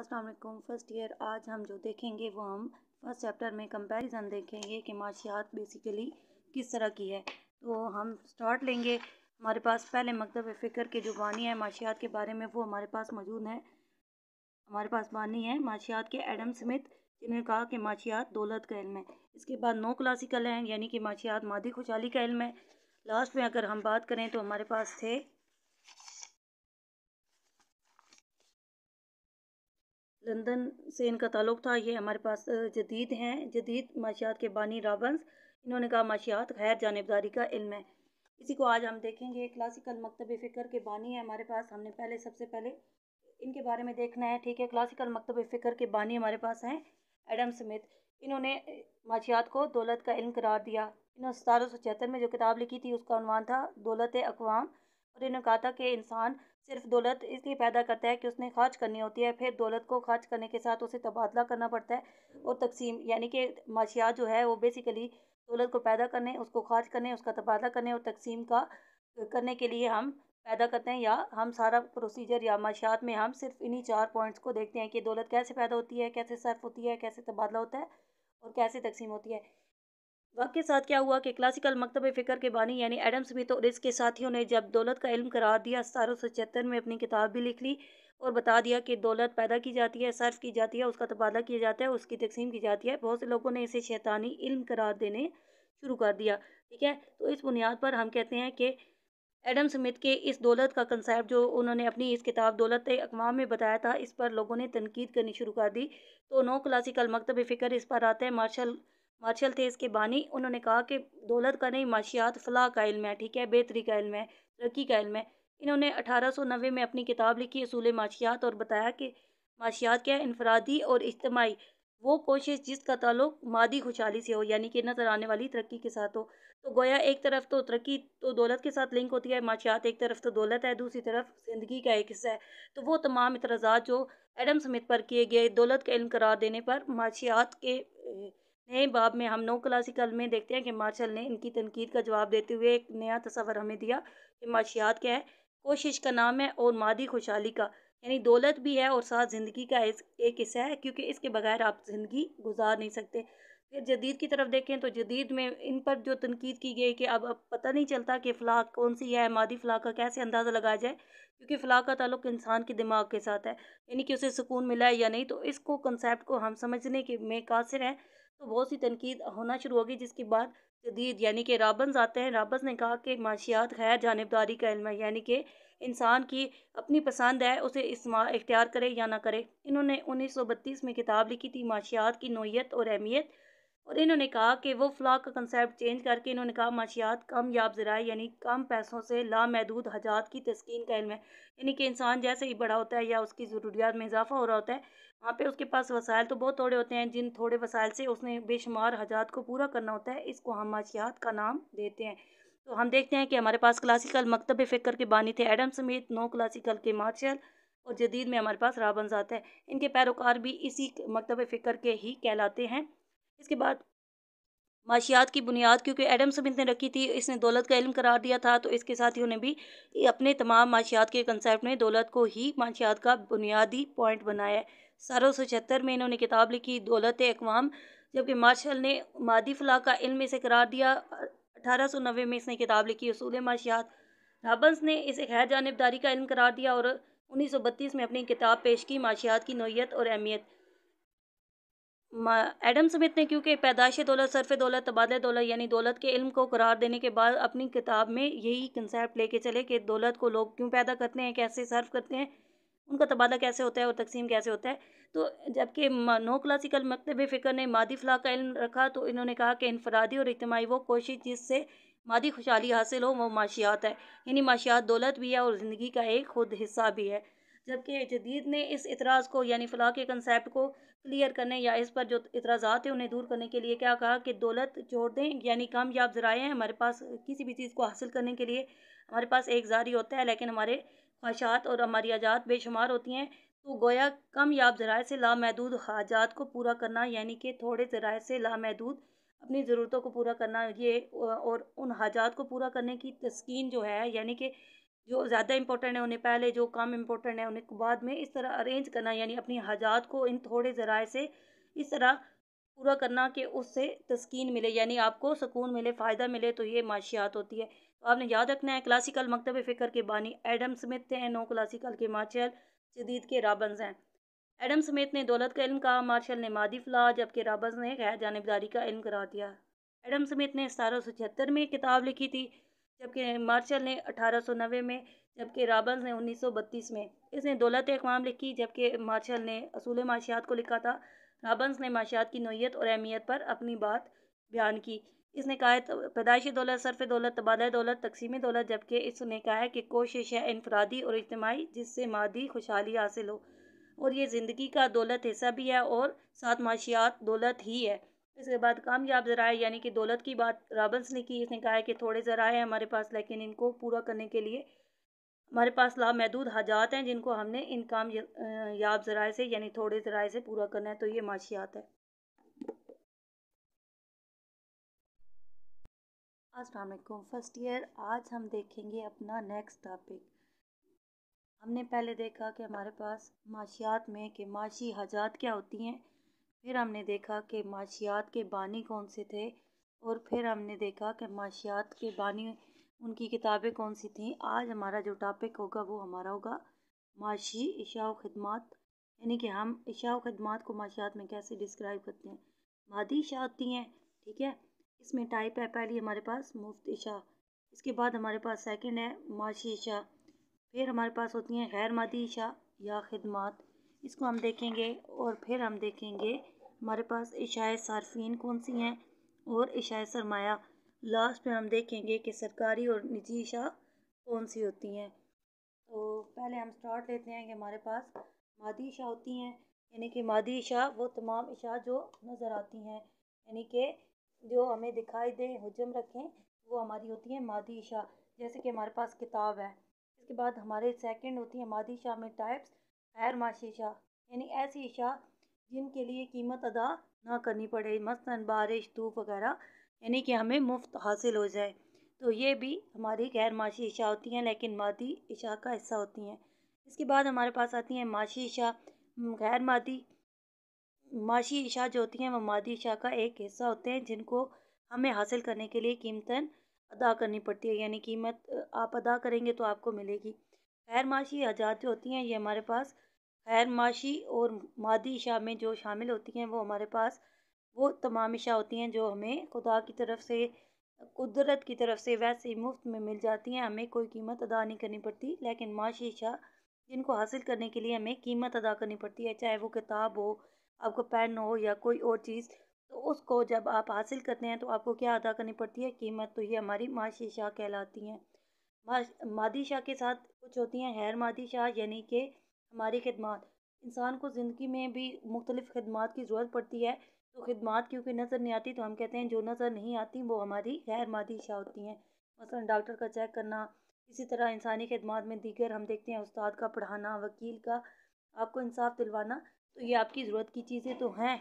Aslam first year आज हम जो देखेंगे वो हम फर्स्ट चैप्टर में कंपैरिजन देखेंगे कि माशियात बेसिकली किस तरह की है तो हम स्टार्ट लेंगे हमारे पास पहले मकतब फ़िक्र के जो बानी है माशियात के बारे में वो हमारे पास मौजूद है हमारे पास बानी है माशियात के एडम स्मिथ जिन्होंने कहा कि माशियात दौलत का इल्म है इसके बाद नो क्लासिकल हैं यानी कि माशियात मादी खुशहाली का इल्म है लास्ट में अगर हम बात करें तो हमारे पास थे लंदन से इनका ताल्लुक़ था ये हमारे पास जदीद हैं जदीद माशियात के बानी राबंस इन्होंने कहा माशियात खैर जानबदारी का इल्म है इसी को आज हम देखेंगे क्लासिकल मकतब फ़िक्र के बानी है हमारे पास हमने पहले सबसे पहले इनके बारे में देखना है ठीक है क्लासिकल मकतब फ़िक्र के बानी हमारे पास हैं एडम स्मिथ इन्होंने माशियात को दौलत का इल्म करार दिया इन्होंने सतारह सौ छिहत्तर में जो किताब लिखी थी उसका अनवान था दौलत अकवाम और इन्होंने कहा था कि इंसान सिर्फ दौलत इसलिए पैदा करता है कि उसने खर्च करनी होती है फिर दौलत को खर्च करने के साथ उसे तबादला करना पड़ता है और तकसीम यानी कि माशियात जो है वो बेसिकली दौलत को पैदा करने उसको खर्च करने उसका तबादला करने और तकसीम का करने के लिए हम पैदा करते हैं या हम सारा प्रोसीजर या माशियात में हम सिर्फ इन्हीं चार पॉइंट्स को देखते हैं कि दौलत कैसे पैदा होती है कैसे सर्फ होती है कैसे तबादला होता है और कैसे तकसीम होती है वक्त के साथ क्या हुआ कि क्लासिकल मकतब फ़िक्र के बानी यानी एडम स्मिथ और इसके साथियों ने जब दौलत का इल्म करार दिया सतारह में अपनी किताब भी लिख ली और बता दिया कि दौलत पैदा की जाती है सर्फ की जाती है उसका तबादला किया जाता है उसकी तकसीम की जाती है बहुत से लोगों ने इसे शैतानी इल्म करार देने शुरू कर दिया ठीक है तो इस बुनियाद पर हम कहते हैं कि एडम स्मिथ के इस दौलत का कंसेप्ट जो उन्होंने अपनी इस किताब दौलत अकवाम में बताया था इस पर लोगों ने तनकीद करनी शुरू कर दी तो नो क्लासिकल मकतब फ़िक्र इस पर आते हैं मार्शल मार्शल थे इसके बानी उन्होंने कहा कि दौलत का नहीं माशियात फलाह का इल्म है ठीक है बेहतरी का इल्म है तरक्की का इल्म है इन्होंने अठारह सौ नबे में अपनी किताब लिखी असूल माशियात और बताया कि माशियात क्या है इनफरादी और इज्तमाही वो कोशिश जिसका ताल्लुक मादी खुशहाली से हो यानी कि नजर आने वाली तरक्की के साथ हो तो गोया एक तरफ तो तरक्की तो दौलत के साथ लिंक होती है माशियात एक तरफ तो दौलत है दूसरी तरफ ज़िंदगी का एक हिस्सा है तो वो तमाम इतराज़ात जो एडम स्मिथ पर किए गए दौलत का इल्म करार देने पर माशियात के नए बाब में हम नौ क्लासिकल में देखते हैं कि मार्शल ने इनकी तनकीद का जवाब देते हुए एक नया तस्वर हमें दिया कि माशियात क्या है कोशिश का नाम है और मादी खुशहाली का यानी दौलत भी है और साथ ज़िंदगी का एक हिस्सा है क्योंकि इसके बगैर आप ज़िंदगी गुजार नहीं सकते फिर जदीद की तरफ देखें तो जदीद में इन पर जो तनकीद की गई कि अब अब पता नहीं चलता कि फ़लाह कौन सी है मादी फ़लाह का कैसे अंदाज़ा लगाया जाए क्योंकि फ़लाह का ताल्लुक इंसान के दिमाग के साथ है यानी कि उसे सुकून मिला है या नहीं तो इसको कंसेप्ट को हम समझने के में कासिर हैं तो बहुत सी तनकीद होना शुरू होगी जिसके बाद जदीद यानी कि राबन्स आते हैं राबन्स ने कहा कि माशियात खैर जानबदारी का इल्म है यानी कि इंसान की अपनी पसंद है उसे इस्तेमाल इख्तियार करे या ना करे इन्होंने उन्नीस सौ बत्तीस में किताब लिखी थी माशियात की नोयत और अहमियत और इन्होंने कहा कि वो फ्लाक का कंसेप्ट चेंज करके इन्होंने कहा माशियात कम याब ज़रा यानी कम पैसों से लामहदूद हजात की तस्किन का इल्म है यानी कि इंसान जैसे ही बड़ा होता है या उसकी ज़रूरियात में इजाफा हो रहा होता है वहाँ पे उसके पास वसायल तो बहुत थोड़े होते हैं जिन थोड़े वसायल से उसने बेशुमार हजात को पूरा करना होता है इसको हम माशियात का नाम देते हैं तो हम देखते हैं कि हमारे पास क्लासिकल मकतब फ़िक्र के बानी थे एडम समेत नौ क्लासिकल के मार्शल और जदीद में हमारे पास राबन जाता है इनके पैरोकार भी इसी मकतब फ़िक्र के ही कहलाते हैं इसके बाद माशियात की बुनियाद क्योंकि एडम समिथ ने रखी थी इसने दौलत का इल्म करार दिया था तो इसके साथ ही उन्हें भी अपने तमाम माशियात के कंसेप्ट में दौलत को ही माशियात का बुनियादी पॉइंट बनाया सतारह सत्रह सौ छिहत्तर में इन्होंने किताब लिखी दौलत अकवाम जबकि मार्शल ने मादी फलाह का इल्म इसे करार दिया अठारह सौ नबे में इसने किताब लिखी असूल माशियात राबंस ने इसे खैर जानबदारी का इल्म करार दिया और उन्नीस सौ बत्तीस में अपनी किताब पेश की माशियात की नोयत और अहमियत एडम स्मिथ ने क्योंकि पैदाश दौलत सरफ दौलत तबादले दौलत यानी दौलत के इल्म को करार देने के बाद अपनी किताब में यही कंसेप्ट लेके चले कि दौलत को लोग क्यों पैदा करते हैं कैसे सर्व करते हैं उनका तबादला कैसे होता है और तकसीम कैसे होता है तो जबकि नो क्लासिकल मकतब फ़िक्र ने मादी फलाह का इल्म रखा तो इन्होंने कहा कि इनफरादी और इजमाही वो कोशिश जिससे मादी खुशहाली हासिल हो वो माशियात है यानी माशियात दौलत भी है और ज़िंदगी का एक खुद हिस्सा भी है जबकि जदीद ने इस इतराज़ को यानी फलाह के कंसेप्ट को क्लियर करने या इस पर जो इतराजा है उन्हें दूर करने के लिए क्या कहा कि दौलत छोड़ दें यानी कामयाब ज़राए हैं हमारे पास किसी भी चीज़ को हासिल करने के लिए हमारे पास एक ज़ारी होता है लेकिन हमारे ख्वाहिशात और हमारी आजाद बेशुमार होती हैं तो गोया कम ज़राए से लामहदूद हाजात को पूरा करना यानी कि थोड़े ज़राए से लामहदूद अपनी ज़रूरतों को पूरा करना ये और उन हाजात को पूरा करने की तस्किन जो है यानी कि जो ज़्यादा इंपॉर्टेंट है उन्हें पहले जो कम इंपॉर्टेंट है उन्हें बाद में इस तरह अरेंज करना यानी अपनी हाजात को इन थोड़े ज़राए से इस तरह पूरा करना कि उससे तस्किन मिले यानी आपको सुकून मिले फ़ायदा मिले तो ये माशियात होती है तो आपने याद रखना है क्लासिकल मकतब फ़िक्र के बानी एडम स्मिथ हैं नो क्लासिकल के मार्शल जदीद के राबन हैं एडम स्मिथ ने दौलत का इल्म कहा मार्शल ने मादी फला जबकि राबन ने गैर जानबदारी का इल्म करा दिया एडम स्मिथ ने सतारह सौ छिहत्तर में किताब लिखी थी जबकि मार्शल ने 1890 में जबकि राबंस ने 1932 में इसने दौलत अकवाम लिखी जबकि मार्शल ने असूल माशियात को लिखा था राबंस ने माशियात की नोयत और अहमियत पर अपनी बात बयान की इसने कहा है पैदाइश दौलत सरफ दौलत तबादला दौलत तकसीम दौलत जबकि इसने कहा है कि कोशिश है इनफरादी और इज्तमाही जिससे मादी खुशहाली हासिल हो और ये ज़िंदगी का दौलत हिस्सा भी है और साथ माशियात दौलत ही है इसके बाद कामयाब ज़राए यानी कि दौलत की बात राबल्स ने की इसने कहा है कि थोड़े ज़राए हैं हमारे पास लेकिन इनको पूरा करने के लिए हमारे पास लामहदूद हाजात हैं जिनको हमने इन काम याब ज़राए से यानी थोड़े ज़राए से पूरा करना है तो ये माशियात है असलकुम फर्स्ट ईयर आज हम देखेंगे अपना नेक्स्ट टॉपिक हमने पहले देखा कि हमारे पास माशियात में कि माशी हजात क्या होती हैं फिर हमने देखा कि माशियात के बानी कौन से थे और फिर हमने देखा कि माशियात के बानी उनकी किताबें कौन सी थीं आज हमारा जो टॉपिक होगा वो हमारा होगा माशी इशा व खदमात यानी कि हम इशा व खदमात को माशियात में कैसे डिस्क्राइब करते हैं मादी इशा होती हैं ठीक है इसमें टाइप है पहली हमारे पास मुफ्त इशा इसके बाद हमारे पास सेकंड है माशी इशा फिर हमारे पास होती हैं गैर मादी इशा या खदमात इसको हम देखेंगे और फिर हम देखेंगे हमारे पास इशाए सार्फिन कौन सी हैं और इशाए सरमाया लास्ट में हम देखेंगे कि सरकारी और निजी इशा कौन सी होती हैं तो पहले हम स्टार्ट लेते हैं कि हमारे पास मादी इशा होती हैं यानी कि मादी इशा वो तमाम इशा जो नज़र आती हैं यानी कि जो हमें दिखाई दें हजम रखें वो हमारी होती है मादी इशा जैसे कि हमारे पास किताब है इसके बाद हमारे सेकंड होती है मादी शाह में टाइप्स गैर माशी शाह यानी ऐसी इशा जिनके लिए कीमत अदा ना करनी पड़े मसलन बारिश धूप वगैरह यानी कि हमें मुफ्त हासिल हो जाए तो ये भी हमारी गैर माशी इशा होती हैं लेकिन मादी इशा का हिस्सा होती हैं इसके बाद हमारे पास आती हैं माशी इशा गैर मादी माशी इशा जो होती हैं वो मादी इशा का एक हिस्सा होते हैं जिनको हमें हासिल करने के लिए कीमतन अदा करनी पड़ती है यानी कीमत आप अदा करेंगे तो आपको मिलेगी गैर माशी आजाद जो होती हैं ये हमारे पास खैर माशी और मादी इशा में जो शामिल होती हैं वो हमारे पास वो तमाम इशा होती हैं जो हमें खुदा की तरफ से कुदरत की तरफ से वैसे ही मुफ्त में मिल जाती हैं हमें कोई कीमत अदा नहीं करनी पड़ती लेकिन माशी इशा जिनको हासिल करने के लिए हमें कीमत अदा करनी पड़ती है चाहे वो किताब हो आपका पेन हो या कोई और चीज़ तो उसको जब आप हासिल करते हैं तो आपको क्या अदा करनी पड़ती है कीमत तो ये हमारी माशी शाह कहलाती हैं मादी शाह के साथ कुछ होती हैं हैर मादी शाह यानी कि हमारी खदमात इंसान को ज़िंदगी में भी मुख्तलिफ़ खदमात की ज़रूरत पड़ती है तो खदमात क्योंकि नज़र नहीं आती तो हम कहते हैं जो नज़र नहीं आती वो हमारी गैर मादी इशा होती हैं मसला डॉक्टर का चेक करना इसी तरह इंसानी खदमात में दीगर हम देखते हैं उस्ताद का पढ़ाना वकील का आपको इंसाफ दिलवाना तो ये आपकी ज़रूरत की चीज़ें तो हैं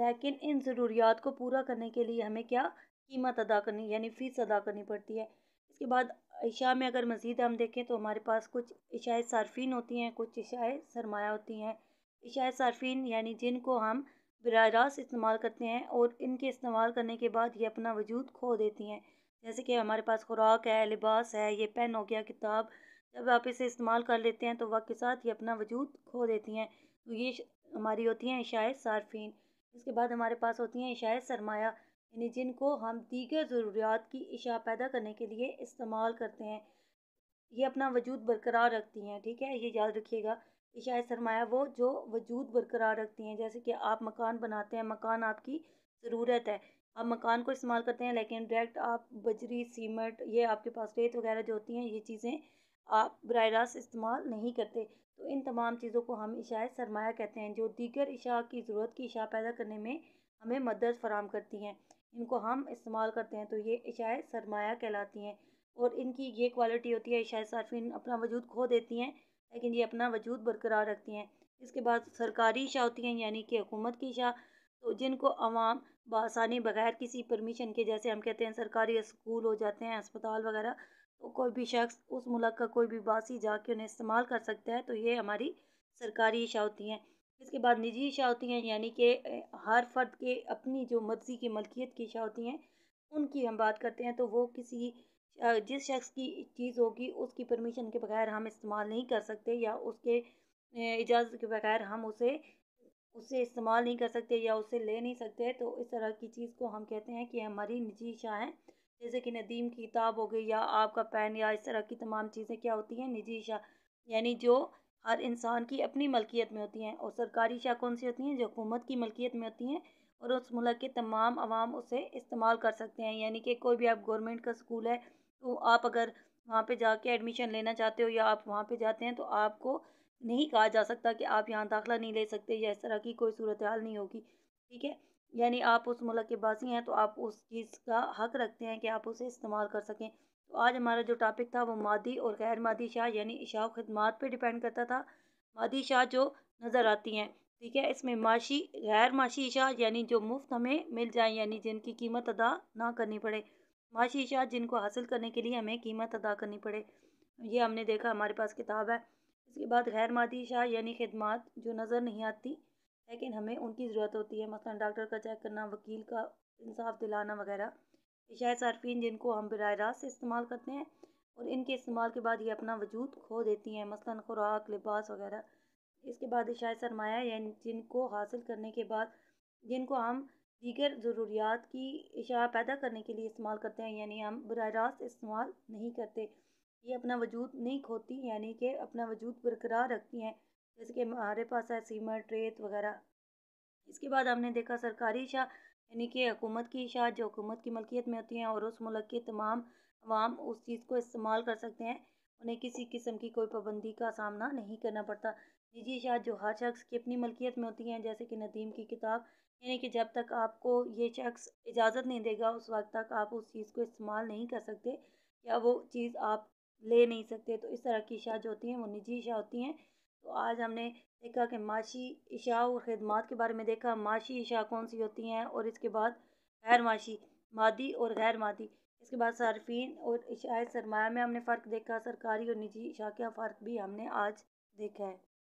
लेकिन इन ज़रूरियात को पूरा करने के लिए हमें क्या कीमत अदा करनी यानी फ़ीस अदा करनी पड़ती है इसके बाद इशा में अगर मज़ीद हम देखें तो हमारे पास कुछ इशाए सार्फिन होती हैं कुछ इशाए सरमाया होती हैं इशाए सार्फिन यानी जिनको हम बर इस्तेमाल करते हैं और इनके इस्तेमाल करने के बाद ये अपना वजूद खो देती हैं जैसे कि हमारे पास खुराक है लिबास है ये पेन हो गया किताब जब आप इसे इस्तेमाल कर लेते हैं तो वक्त के साथ ये अपना वजूद खो देती हैं तो ये हमारी होती हैं इशाए सार्फिन इसके बाद हमारे पास होती हैं इशाए सरमाया यानी जिनको हम दीगर ज़रूरियात की अशा पैदा करने के लिए इस्तेमाल करते हैं ये अपना वजूद बरकरार रखती हैं ठीक है ये याद रखिएगा अशाए सरमाया वो जो वजूद बरकरार रखती हैं जैसे कि आप मकान बनाते हैं मकान आपकी ज़रूरत है आप मकान को इस्तेमाल करते हैं लेकिन डायरेक्ट आप बजरी सीमेंट ये आपके पास रेत वगैरह जो होती हैं ये चीज़ें आप बर रास्त इस्तेमाल नहीं करते तो इन तमाम चीज़ों को हम इशाए सरमाया कहते हैं जो दीगर इशा की ज़रूरत की इशा पैदा करने में हमें मदद फराम करती हैं इनको हम इस्तेमाल करते हैं तो ये इशाए सरमाया कहलाती हैं और इनकी ये क्वालिटी होती है इशाए सार्फिन अपना वजूद खो देती हैं लेकिन ये अपना वजूद बरकरार रखती हैं इसके बाद सरकारी इशा होती हैं यानी कि हुकूमत की इशा तो जिनको आवाम बसानी बगैर किसी परमिशन के जैसे हम कहते हैं सरकारी स्कूल हो जाते हैं अस्पताल वगैरह तो कोई भी शख्स उस मुल्क का कोई भी बासी जाके उन्हें इस्तेमाल कर सकता है तो ये हमारी सरकारी इशा होती हैं इसके बाद निजी इशा होती हैं यानी कि हर फर्द के अपनी जो मर्ज़ी की मलकियत की इशा होती हैं उनकी हम बात करते हैं तो वो किसी जिस शख्स की चीज़ होगी उसकी परमिशन के बगैर हम इस्तेमाल नहीं कर सकते या उसके इजाज़त के बगैर हम उसे उसे इस्तेमाल नहीं कर सकते या उसे ले नहीं सकते तो इस तरह की चीज़ को हम कहते हैं कि हमारी निजी इशा हैं जैसे कि नदीम की किताब हो गई या आपका पेन या इस तरह की तमाम चीज़ें क्या होती हैं निजी इशा यानी जो हर इंसान की अपनी मलकियत में होती हैं और सरकारी शाह कौन सी होती हैं जो हुकूमत की मलकियत में होती हैं और उस मुल्क के तमाम आवाम उसे इस्तेमाल कर सकते हैं यानी कि कोई भी आप गवर्नमेंट का स्कूल है तो आप अगर वहाँ पे जाके एडमिशन लेना चाहते हो या आप वहाँ पे जाते हैं तो आपको नहीं कहा जा सकता कि आप यहाँ दाखला नहीं ले सकते या इस तरह की कोई सूरत हाल नहीं होगी ठीक है यानी आप उस मुल्क के बासी हैं तो आप उस चीज़ का हक रखते हैं कि आप उसे इस्तेमाल कर सकें तो आज हमारा जो टॉपिक था वो मादी और गैर मादी शाह यानी इशा खदमात पर डिपेंड करता था मादी शाह जो नज़र आती हैं ठीक है इसमें माशी गैर माशी इशा यानी जो मुफ्त हमें मिल जाए यानी जिनकी कीमत अदा ना करनी पड़े माशी इशा जिनको हासिल करने के लिए हमें कीमत अदा करनी पड़े ये हमने देखा हमारे पास किताब है इसके बाद गैर मादी इशा यानी खदमात जो नज़र नहीं आती लेकिन हमें उनकी ज़रूरत होती है मसला डॉक्टर का चेक करना वकील का इंसाफ दिलाना वगैरह शायद सार्फिन जिनको हम बर रास्त इस्तेमाल करते हैं और इनके इस्तेमाल के बाद ये अपना वजूद खो देती हैं मसला खुराक लिबास वगैरह इसके बाद शायद सरमाया जिनको हासिल करने के बाद जिनको हम दीगर ज़रूरियात की इशा पैदा करने के लिए इस्तेमाल करते हैं यानी हम बर रास्त इस्तेमाल नहीं करते ये अपना वजूद नहीं खोती यानी कि अपना वजूद बरकरार रखती हैं जैसे कि हमारे पास है सीमेंट रेत वगैरह इसके बाद हमने देखा सरकारी शाह यानी कि हुकूमत की इशात जो हुकूमत की मलकियत में होती हैं और उस मुल्क के तमाम आवाम उस चीज़ को इस्तेमाल कर सकते हैं उन्हें किसी किस्म की कोई पाबंदी का सामना नहीं करना पड़ता निजी इशात जो हर शख्स की अपनी मलकियत में होती हैं जैसे कि नदीम की किताब यानी कि जब तक आपको ये शख्स इजाज़त नहीं देगा उस वक्त तक आप उस चीज़ को इस्तेमाल नहीं कर सकते या वो चीज़ आप ले नहीं सकते तो इस तरह की इशात जो होती हैं वो निजी इशा होती हैं तो आज हमने देखा कि माशी इशा और ख़दमात के बारे में देखा माशी इशा कौन सी होती हैं और इसके बाद गैर माशी मादी और गैर मादी इसके बाद सार्फिन और इशाए सरमाया में हमने फ़र्क देखा सरकारी और निजी इशा का फ़र्क भी हमने आज देखा है